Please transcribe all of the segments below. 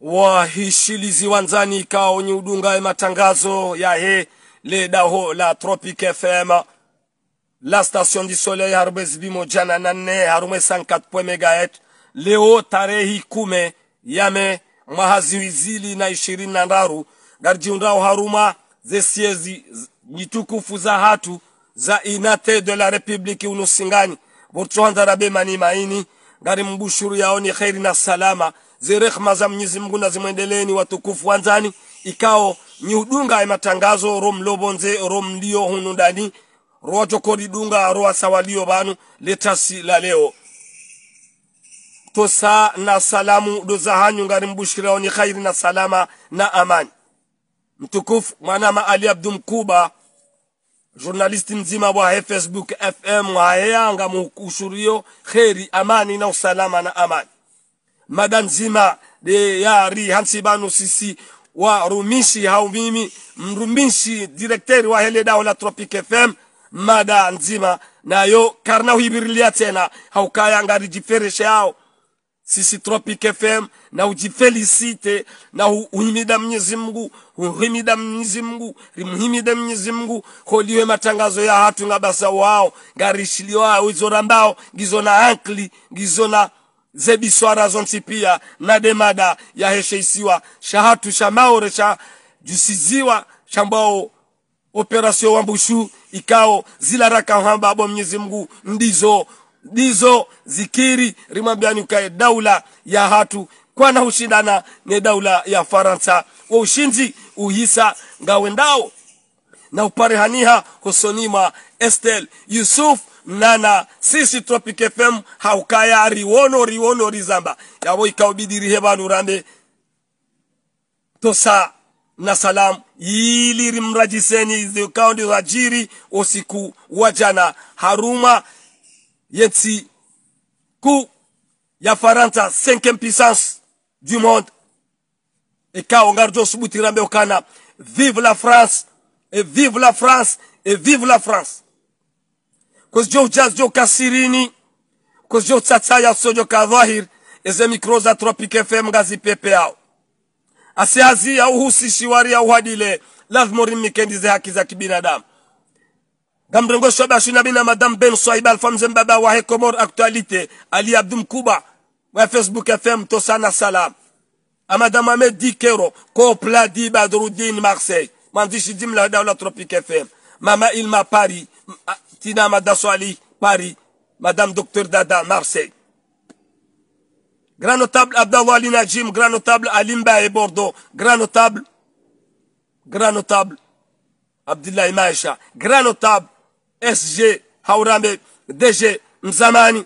wahishilizi wanzani kao ni udunga matangazo ya he le ho la Tropic FM la Station du Soleil harume mojana jana nane harume 54 megahertz leo tarehi kume yame wizili na ishirini na ndaru garjiundao haruma zesiezi nitukufu za hatu za inate de la republiki unusingani rabe mani maini gari mbushuru yaoni kheri na salama zirehma rehma za Mwenyezi Mungu na zimwendeleeni watukufu wanzani ikao nyudunga ya matangazo romlobonze romlio hunundani rowacokoridunga sawalio banu letasi la leo tosa na salamu dozahanyu ngari mbushira ni khairi na salama na amani mtukufu mwanama ali abdu mkuba journalisti mzima wa facebook fm yanga mukushurio khairi amani na usalama na amani mada Zima de ya ri hansi banu sisi wa rumishi hau mimi mrumishi direkteri wa hele dao la Tropic FM mada nzima na yo karna huibirilia tena haukaya haukayanga rijifereshe yao sisi Tropic FM na ujifelisite na uhimida mnyezi mgu uhimida mnyezi mgu rimhimida mnyezi mgu holiwe matangazo ya hatu ngabasa wao ngarishiliwa wizorambao gizo gizona ankli gizona na zebiswara zontipia na demada yahesheisiwa shahatu shamaore sha jusiziwa shambao operasio wambushu ikao raka hamba abo mnyezi mgu ndizo ndizo zikiri rimambiani ukae daula ya hatu kwana hushindana ne daula ya faransa wa ushindi uhisa ngawendao na uparehaniha hosonima estel yusuf nana sisi tropic fm haukaya riwono riwono rizamba yabo ikaubidirihe banu rambe tosa na salam yili rimrajiseni zikao ndio ajiri usiku wa jana haruma yetsi ku ya faransa 5e puissance du monde ikao ngarjo subutirambe ukana vive la france et vive la france et vive la france kozijo ujazijo kasirini kozijo utsatsaya sojo kadhahir eze mikro za tropic fm gazi pepe yao asiazi au husishi wari au hadile lazima ze haki za kibinadamu gamrengo shoba shina bina madam ben swahib alfamze mbaba wa hekomor actualité ali abdum kuba wa facebook fm to sana salam amadam ahmed dikero kopla di badrudin marseille mandishi dimla dawla tropic fm mama ilma paris Tina Madassouali, Paris. Madame Docteur Dada, Marseille. Grand notable Abdallah Ali Najim, grand notable Alimba et Bordeaux, grand notable, grand notable Abdullah Maïcha, grand notable SG Haurame, DG Mzamani,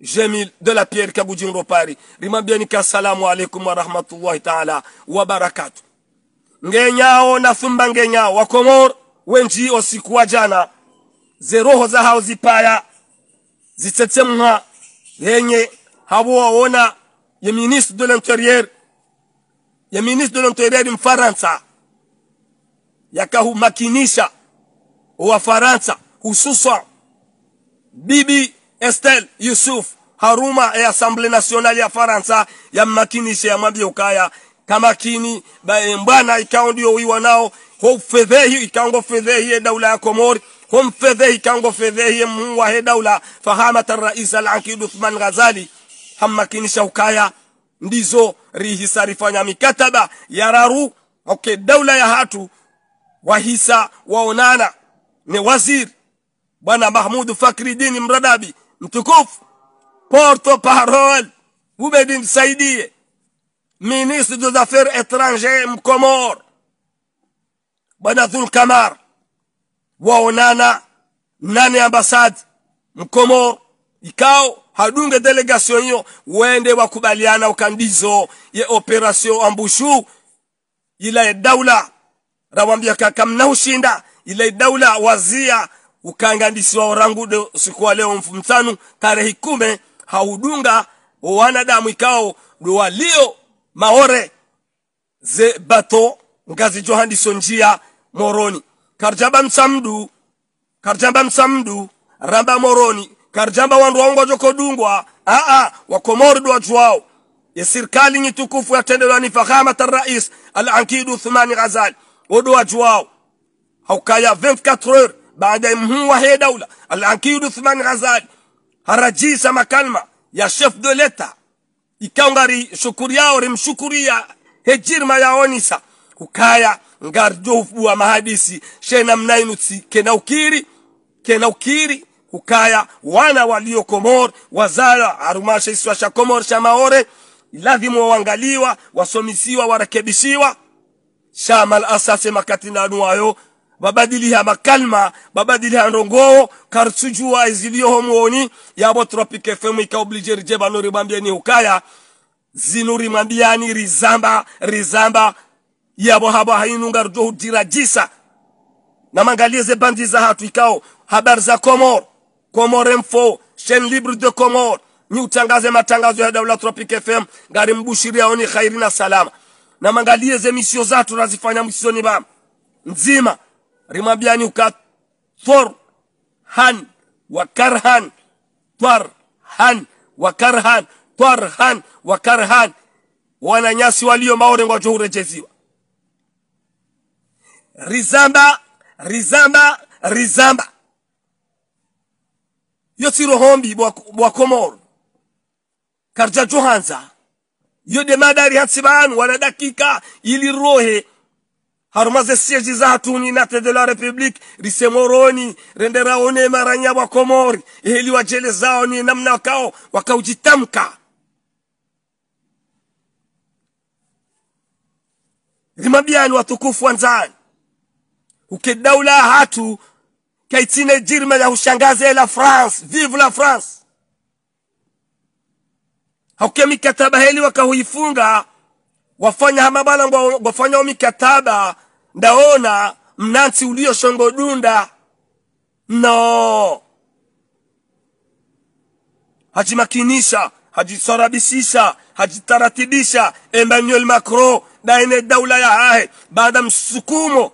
Jemil de la Pierre Kagoudjim Paris. Rimambianika salamu alaikum wa rahmatullahi ta'ala wa barakatuh. Ngenyao na thumba ngenyao, wakomor, wenji osikuwa jana, zeroho za hao zipaya zitsetsemwa yenye habo waona ya ministre de l'intérieur ya ministre de l'intérieur mfaransa yakahumakinisha wafaransa hususa bibi Estelle Yusuf haruma ya Assemblée nationale ya Faransa ya yamwambie ukaya kamakini bwana ikao ndio wiwa nao hofedhehi ikaongo fedhehi ya daula ya Komori homfedhehi kango fedhehiye muwahe dawla fahamata rais alankid uthman ghazali hammakinisha ukaya ndizo rihisa rifanya mikataba yararu okay daula ya hatu wahisa waonana ni waziri bwana mahmudu fakridini mradabi mtukufu porto parol ubedi msaidie ministre des affaires étrangères mkomor bwana dhulkamar waonana nane ambasadi mkomo ikao hadunge delegation hiyo wende wakubaliana ukandizo ye operation ambushu ila ya daula rawambia kaka mnahushinda ila ya daula wazia ukangandisiwa orangudo siku wa leo mfumtanu tarehe kume haudunga wanadamu ikao duwalio maore ze bato ngazi johandiso njia moroni karjamba msamdu karjamba msamdu ramba moroni karjamba wandu waungwa jokodungwa aa wakomori duwajuwao ya serikali nyitukufu yatendelwa ni ta rais thumani uthmani ghazali woduwajuwao haukaya 24 heure baada ya mhuwa he daula alankidu uthmani ghazali harajisa makalma ya chef de leta ikaungari shukuri yao rimshukuria hejirma yaonisa hukaya ngardufu wa mahadisi shena mnainuti kena ukiri kenaukiri ukiri kukaya wana walio komor wazala arumasha isu washa komor sha lazima wawangaliwa wasomisiwa warekebishiwa shamal asasema katinanuwayo babadiliha makalma babadiliha ndongowo karsujua iziliyoho muoni yabo tropic fm ikaobligerije mambia ni ukaya zinuri mwambiani rizamba rizamba yabo haba hainungar johu hudira jisa na mangalie ze bandi za hatu ikao habari za Komor Komor M4 chaîne libre de Komor ni utangaze matangazo ya Dawla Tropic FM gari mbushiria oni khairi na salama na mangalie ze misio zatu nazifanya ni ba nzima rimabiani uka for han wa karhan twar han wa karhan twar han wa karhan wananyasi walio maore jo wajohurejeziwa rizamba rizamba rizamba yo tsiro hombi bwa komor karja johanza yo de madari hatsibanu wana dakika ili rohe harumaze siege za hatuni nate de la republique risemoroni one maranya bwa komori ili wajele zao ni namna kao wakaujitamka rimabiani watukufu wanzani ukedaula hatu kaitine jirma ya ushangaze la France vive la France hauke mikataba heli wakahuifunga wafanya hamabala wa mikataba ndaona mnansi ulio shongodunda no hajimakinisha hajisarabisisha hajitaratibisha Emmanuel Macron na ene daula ya hae baada msukumo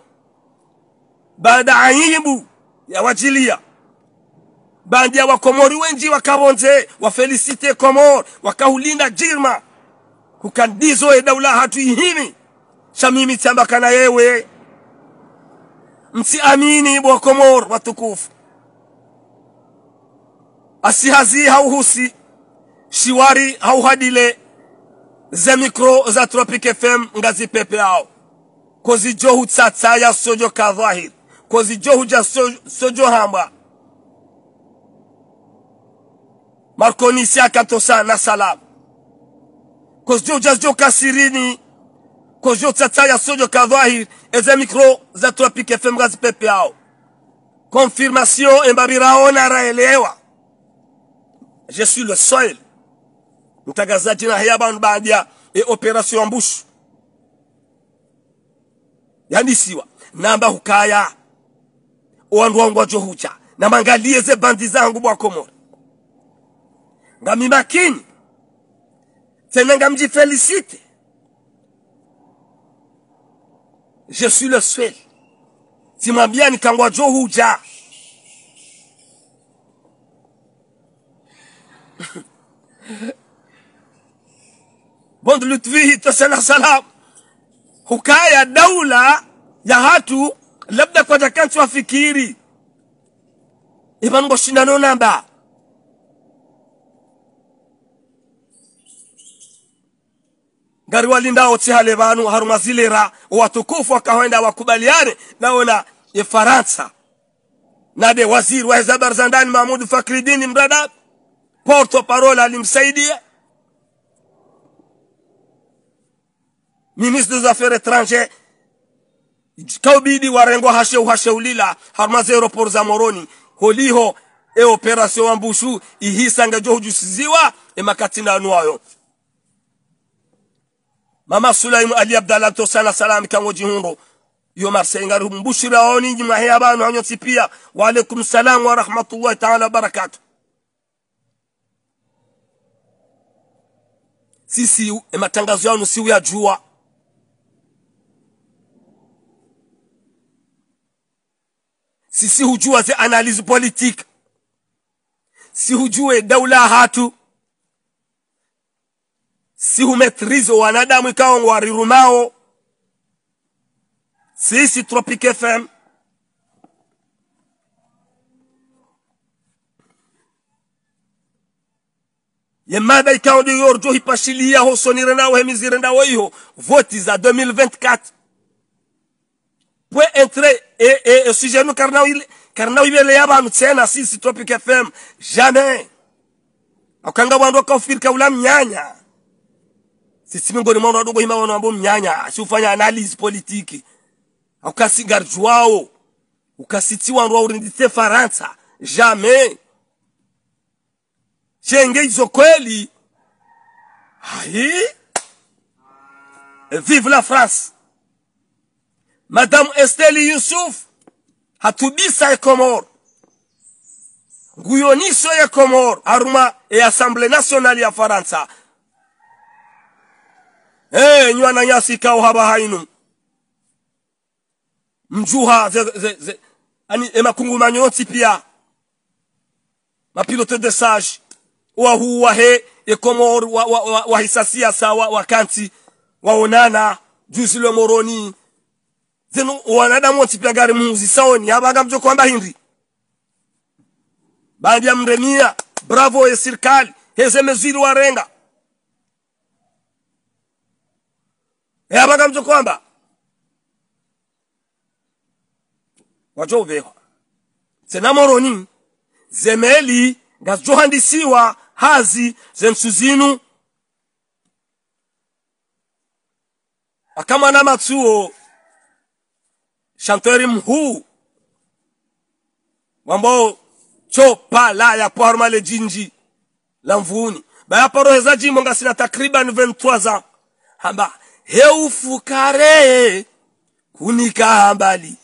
baada ayibu yawajilia bandi ya wakomori wenji wakabonze wafelisite komor wakaulinda jirma kukandizo daula hatu ihimi shamimi na yewe msiamini bwakomor watukufu asihazi hauhusi shiwari hauhadile ze mikro za tropic fm ngazi pepe ao kozijohu ya sojo kadhahiri kozi huja sojo hamba markonisi akatosa na salam kozi johuja jo kasirini kozi jo tsatsaya sojo kadhahir eze mikro za tropic fm gazipepe yao confirmation embabiraona raelewa je suis le seul mtangazaji na haya bantu e operation ambush yani siwa namba hukaya wandu wangu na mangalie ze bandi zangu bwakomora ngamimakini tena felicite je suis le seul timwambia nikangwa johuja bond lutfihi tasala salam hukaya daula ya hatu labda kwa takansi wafikiri ipango shindano namba ngari walindao tsihale vanu harumazilera watukufu wakahenda wakubaliane naona efaransa nade waziri wa habari za ndani Mahmud Fakhridin Mradab porto parole alimsaidia ministre des affaires étrangères kaubidi warengo hashe ulila harmaze aeroport za moroni holiho e wambushu wa ihisanga jo hujusiziwa emakatindanu anuayo mama sulaimu ali abdalla tosala salam kango jihundo yo marse ngari mbushira oni njima he abanu anyo tipia wa alaikum salam wa rahmatullahi ta'ala barakatu sisi e matangazo yao nusiu ya jua si hujua ze analyse politique si hujue daula hatu si humetrize wanadamu ikawa warirumao sisi tropic fm yemada ikawa ndiyo yorjo hipashiliyaho sonirenawo hemizirendawo iho voti za 2024 bwe entre e, e, e, sujet yenu karna wibele yabantu tena sisi Tropic FM jamais akanga bwandu akafirika ula mnyanya sisi miongoni mwa wadogo hima wanaambo mnyanya ufanya analysis politiki akasingarjwao ukasitiwa ndo urindite Faransa jamais chenge hizo kweli hai vive la France Madame Esteli Yusuf hatubisa e Komor nguyoniso ye Komor aruma e Assemblée nationale ya Faransa eh nywana nyasi kao haba hainu mjuha ze, ze, ze. ani emakungu manyonsi pia mapilote de sage wahu he ekomor wahisasia wa, wa, wa, wa sawa wakanti waonana juzi le moroni zenu wanadamu gari muzi saoni yavaka mchokwamba hindi bandi ya mremia bravo ye sirikali hezemezwiri warenga yavaka mchokwamba wachouvehwa moroni zemeli ngazichohandisiwa hazi zensuzinu zinu akamwana matsuwo chanteur mhu wambao chopa la ya parma le jinji la paro bayaparoheza jimbo ngasina takriban 23 ans hamba heufukare hambali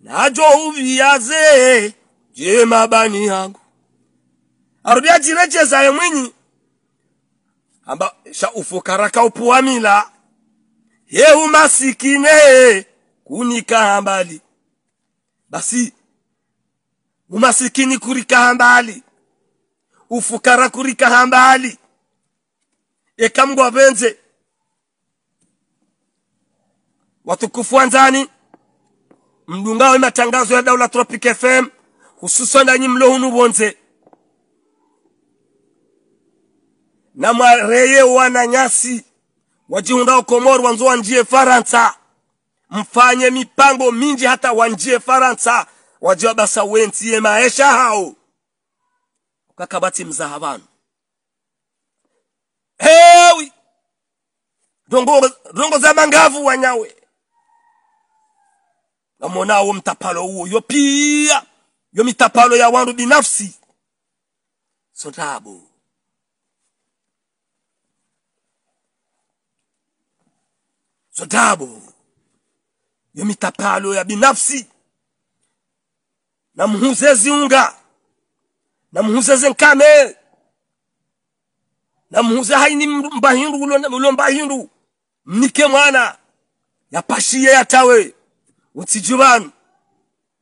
najo uviaze je mabani yangu arudia za mwinyi hamba sha ufukara kaupuwamila yeumasikine unikaa mbali basi umasikini kurika mbali ufukara kurika mbali ekamgwa benze watukufu wanzani mdungawe matangazo ya daula tropic fm hususan danyi mlohunu bonze na mwareye wana nyasi wajihundao komoru wanzowa njie faransa mfanye mipango minji hata wanjie faransa wajua basa wentie maesha hao kakabati mzaha hewi dongo, dongo za mangavu wanyawe namonao mtapalo huo yopia yo mitapalo ya wandu binafsi sotabu sotabu yo mitapalo ya binafsi na muhuzezi nkame na muhuze haini mbahindu ulo mbahindu mnike mwana tawe yatawe ya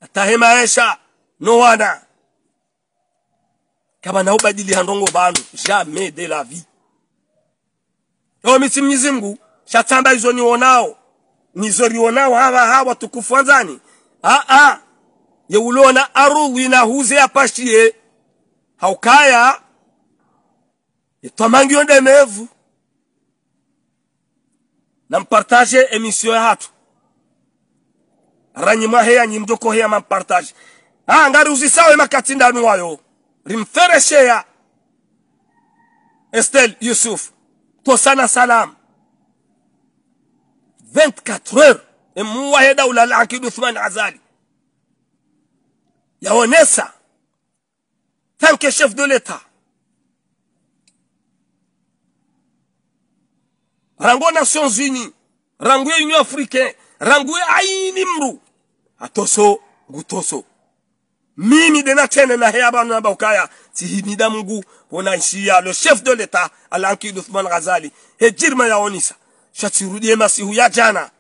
atahe maesha no wana kama naubadili handongo banu jamais de la vie yo mitsi mnyizimgu shatamba izo nionao nizoriona wava hawa tukufu wanzani aa yeulona arudhi na huze apashiye haukaya yetwamangio ndemevu nampartage emission ya hatu ranyimwa mampartage aa ngari uzisawe makati ndani wayo rimferesheya estel yusuf tosana salamu 24 heures et emuua là, ulalakid Uthman Azali Yaonessa, tant que chef de l'État Rango Nations Unies rangue Union Africaine rangue Aïnimru. atoso Gutoso. mimi de tene na hea banu na baukaya tihimida on a ici le chef de l'État alankid Uthman Ghazali ma yaonisa chatirudie masihu ya jana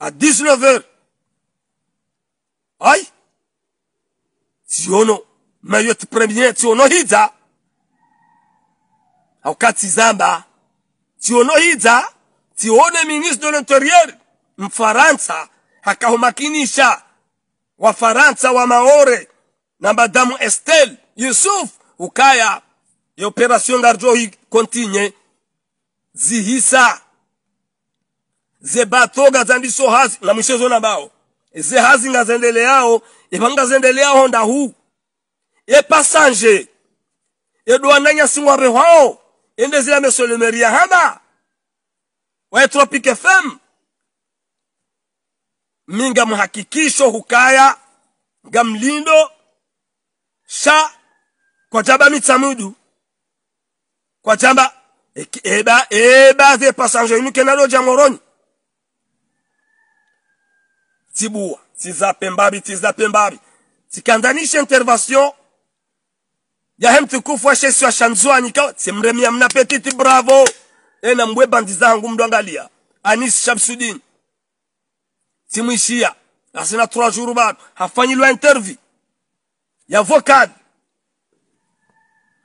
à 19h ay siono mayo premier tiono kati zamba tiono hiza tione ministre de l'intérieur mfaransa akahumakinisha wafaransa wa maore na madamu estel yusuf ukaya ya operation d'argent continue zihisa zebatoga zandiso hazi na mwisho na bao ze hazi ngazendeleao epangazendeleao ndahu epasanje edwananyasing'wawe ende zila mesolemeria haba wa e tropic fm minga mhakikisho hukaya gamlindo sha kwa jaba mitsamudu kwa jamba eba e eba ze pasanje inukenalo jamoroni Tibua, tizape mbabi, tizape mbabi. Tikandanisha intervention ya hem tukufu wa Yesu ashanzwani kwa timremia mna petiti bravo. Ena mbwe bandi zangu mdwangalia. Anis Shamsudin. timuishia Asina 3 jours bado hafanyilwa interview ya vocal.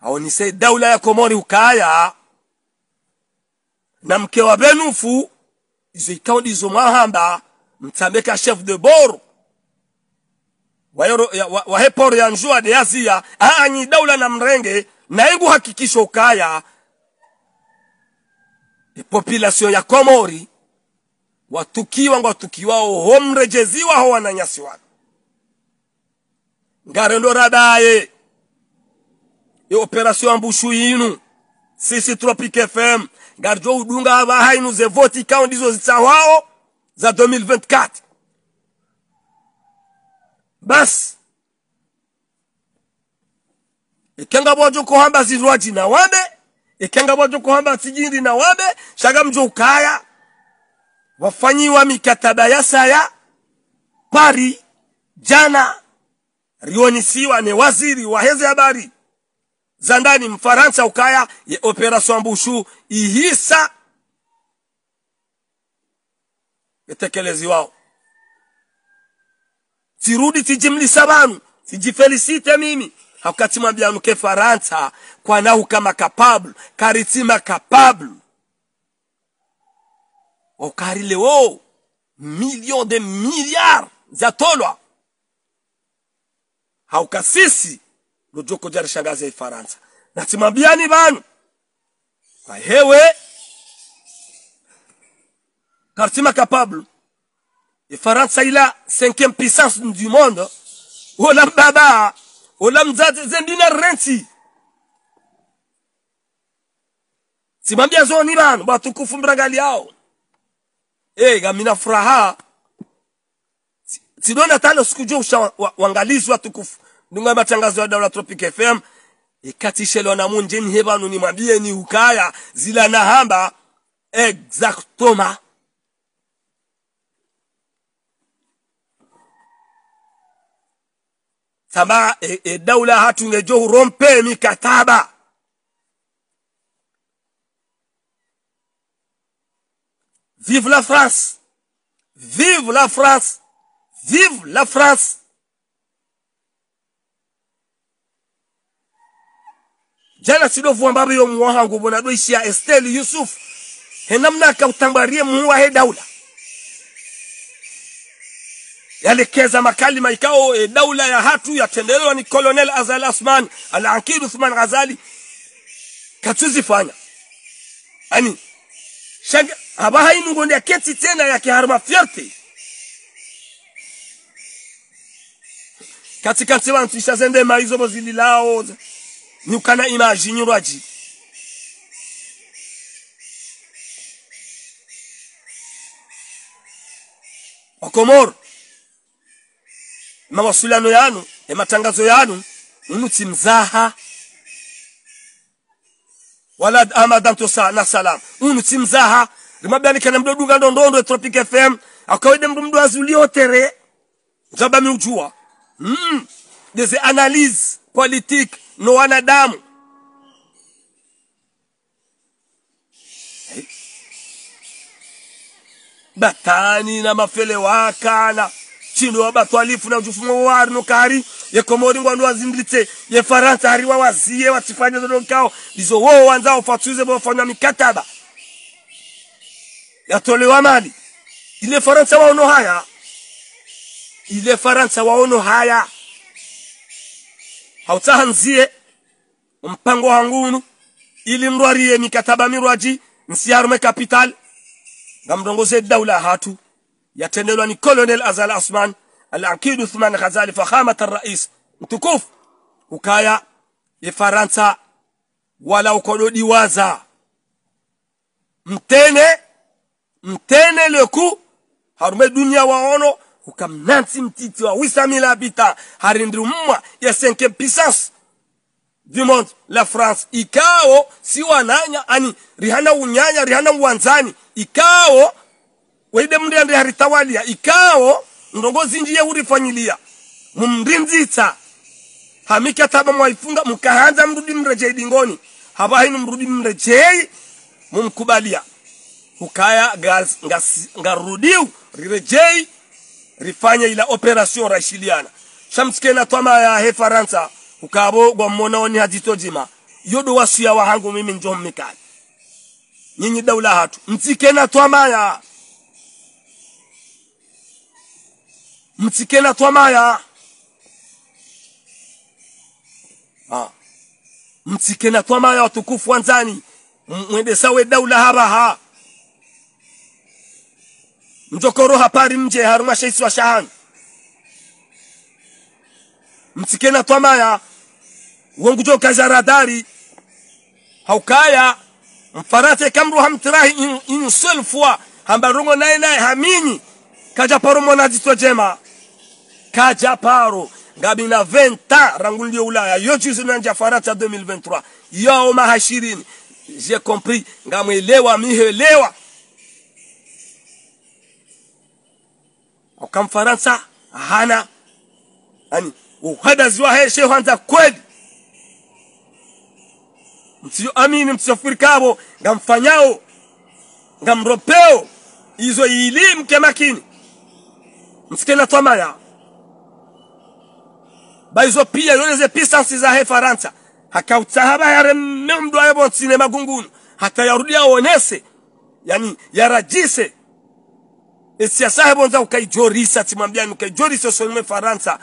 Aonisei daula ya Komori ukaya na mke wa Benufu izo ikaudi izo mahamba mtambeka chef de bord waheporo ya njua de azia aanyi daula na mrenge naengu hakikisho ukaya e population ya komori watukiwa ngwatukiwao homrejeziwa ho wananyasi ngare ndo radaye e operation ambushu inu sisi tropic fm gardjo udunga abaha hainu ze voti kao ndizo zitawao za 2024 basi ikenga bojo kohamba zirwaji na wabe ikenga bojo kohamba sijiri na wabe shaga mjo ukaya wafanyiwa mikataba yasaya pari jana rionisiwa ne waziri wa hezi habari za ndani mfaransa ukaya ye operasyon mbushu ihisa etekelezi wao tirudi tijimlisa sabanu, tijifelisite mimi mke Faransa kwa nahu kama kapablu, karitima kapablu. Wakari leo milion de milliard zatolwa haukasisi lojoko faransa Natimambia natimambiani banu kwa hewe car tu m'es capable. Et Farad Saïla, cinquième puissance du monde, Olam Baba, Olam Zendina Renti. Simambia zoni bana, watukufu mrangali yao. Eh, gamina furaha. Sidona tano sikujua usha wangalizi watukufu. Ndunga matangazo ya Dawla Tropic FM. Ikatishe lona munje ni hebanu ni mwambie ni ukaya zila na hamba exactoma Sama, e, e, daula hatungejo rompe mikataba vive la France vive la France vive la France jana sidovua mbabe yo muwahangu bona doisia Estelle Yusuf henamna kautambarie muwa he daula yalekeza makali maikao e, daula ya hatu yatendelewa ni Colonel azal Asman Al-Ankiri Uthman Ghazali katuzifanya yani shanga haba hainungondia keti tena ya kiharma fyerte wa ntisha zende maizo bozili lao ukana imaji nyurwaji wakomoro mawasiliano yanu ya matangazo yanu unutsi mzaha wala to sa na salam unutsi mzaha rimabanikana mdodunga ndondondo tropic fm mdu mdu mndu azuliotere zaba miujua mm -mm. des analyse politique no wanadamu batani na mafele wakana chindo wabatwalifu na ujufumo wari nokari yekomori ngwandu wazindritse yefaransa ari wawaziye watsipanya zodonkao ndizo wanza ufatuze fatsuze bofanya mikataba ya tole wa mali ile faransa ono haya ile faransa ono haya hautsahanzie mpango wangunu ili mrwarie mikataba mirwaji nsiarume capital ngamdongoze daula hatu yatendelwa ni Colonel Azal Asman al Uthman Ghazali fahamat ar-rais mtukufu ukaya ya Faransa wala waza mtene mtene leku harume dunia waono ukamnansi mtiti wa 8000 bita harindri mwa ya 5e puissance du monde la France ikao si wananya ani rihana unyanya rihana uwanzani ikao wede mndu yande haritawalia ikao ndongozi njiye urifanyilia hamiki ataba mwaifunga mkahanza mrudi mrejei dingoni hainu mrudi mrejei mumkubalia hukaya ngarudiu rirejei rifanya ila operasyon raishiliana shamsikena twama ya he ukabo gwa mmonaoni hazitojima yodo ya wahangu mimi njommikali nyinyi daula hatu mtsikena twama ya mtsikela twamaya ah. mtsikela twamaya watukufu wanzani mwende sawe daula haraha mjokoro hapari mje harumwa shaisi wa shahani mtsikena twamaya wongujo kazaradari haukaya mfarate kamru hamtirahi insulfwa hambarongo naye naye haminyi kaja paromona jitwa jema kajaparo ngabila 20 rangu ndio ulaya yo juzi nja faransa 2023 yao mahashirini je compris ngamwelewa mihelewa ukamfaransa hana Ani, yani uhadazi wa shehu anza kweli msiyo amini msiyofiri furikabo, ngamfanyao ngamropeo izo ilimke makini msikena twamaya baizopia yoleze pisansi za hefaransa hakautahaba yare mdu ayebonsine magungunu hata yarudia onese yani yarajise esiasa hebonza ukaijorisa timwambiani ukaijorisa usonime faransa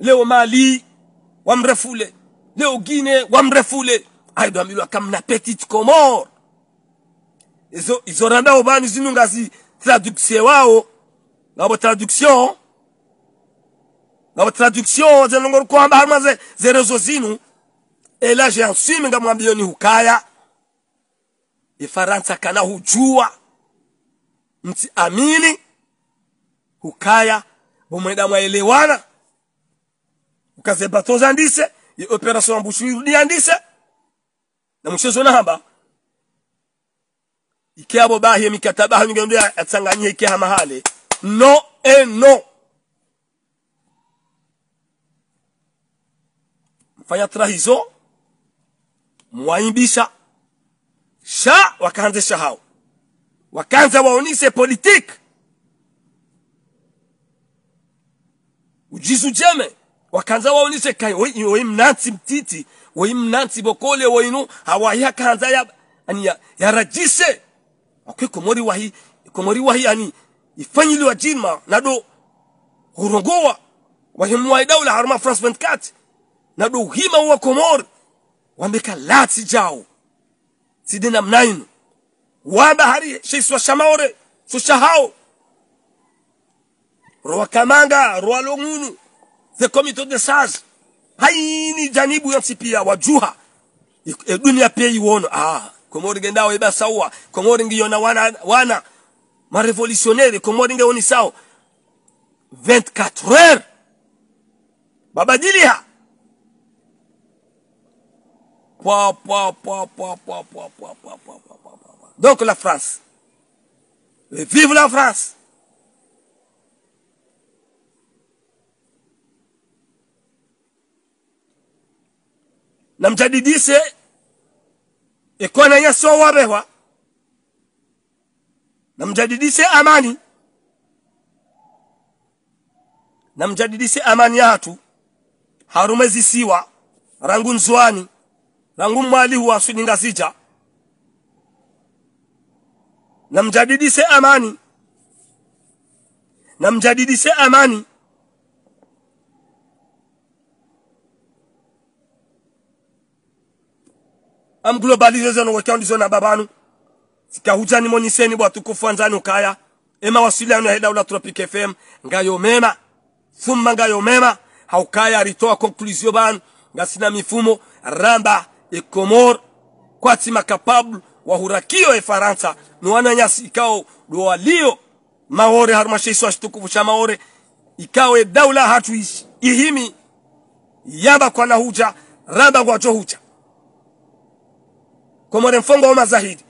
leo mali wamrefule leo gine wamrefule aido waka mna petit komor izo randa obani zinungazi traduksye wao nabo traduction ngabo traduction zenongora kwamba haruma zerezo zinu ela jeansume ngamwambia ni hukaya e faransa kana hujua mti amini hukaya bomweda mwaelewana ukazeba toza ndise e operation mbushurudia ndise na mshezo nahamba ikeabo bahie mikatabaha nyingendo ya atsanganyike hamahale no e eh, no fayatra hizo mwaibisha sha wakaanze shahao wakaanza waonise politik ujizu jeme wakaanza waonise kai woi mnansi mtiti wei mnansi bokole woinu hawahi hakaanza ya, ani ya, ya rajise okay, komori wahi komori wahi ani wa jima nado hurongowa wahimwaidawla haruma france 24 na duhima wa komor wambe lati jao jaw side nam nayno hari shei wa shamaore susha hao rowa kamanga rowa longunu the comité de sage haini janibu ya sipia wajuha e dunia pia iwono ah komori gendao iba sawa komori ngiona wana wana ma revolutionnaire komori ngeoni sawa 24 heures babadiliha Donc la France. Et vive la France namjadidise ikona yeso dit namjadidise amani namjadidise amani yatu harumezisiwa rangu nzwani langu mwali sija. ningasija namjadidise amani namjadidise amani amglobalizezeno wekandizo babanu sikahujani monyiseni bwatukufu anzani ukaya ema wasiliano ya daula tropic fm ngayo mema thumma ngayo mema haukaya ritoa konklusio banu ngasina mifumo ramba e Comore kwatsi makapable hurakio e Faransa no nuwananyasi ikao do dowaliyo maore harumasheiso ashitukufu cha maore e daula hatuishi ihimi yaba kwa nahuja raba kwa johuja komore mfongo wa mazahidi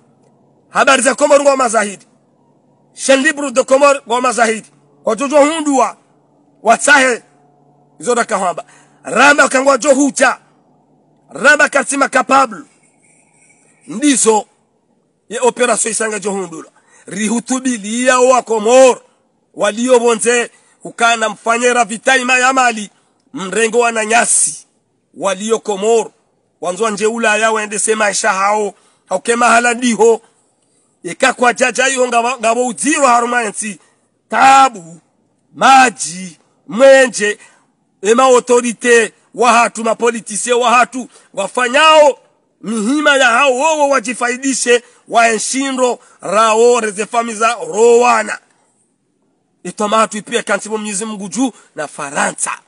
habari za komore wa mazahidi chen libre de komore wa mazahidi kwa jojo hundua izoda kahamba raba kangwa johuja rabakatsima capable ndizo ye operation isanga johundula rihutubilia wa komor bonze ukana mfanyera vitaima ya mali mrengo wa nyasi walio komor wanzo nje ya wende sema hao hauke mahala diho kwa jaja iyo ngabo uziro harumansi tabu maji mwenje ema autorite wahatu mapolitisie wahatu wafanyao mihima ya hao wowo wajifaidishe waenshindo rawo za rowana itomatu ipia kansibo mnyezi mngu juu na faransa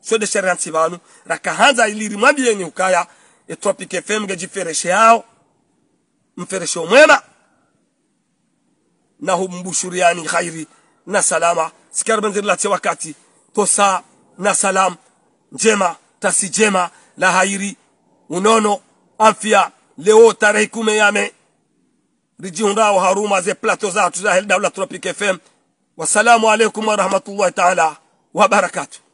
sodesheransi vanu rakahanza ilirimwambieni ukaya etropic fm gejifereshe yao mfereshe omwema na humbushuriani khairi na salama sikarbenzirilate wakati tosa na salam njema tasijema la hairi unono afya leo tarehe kumi yame rijiunrao haruma ze plateau za tuzahel dawla tropic fm alaykum wa warahmatullahi taala barakatuh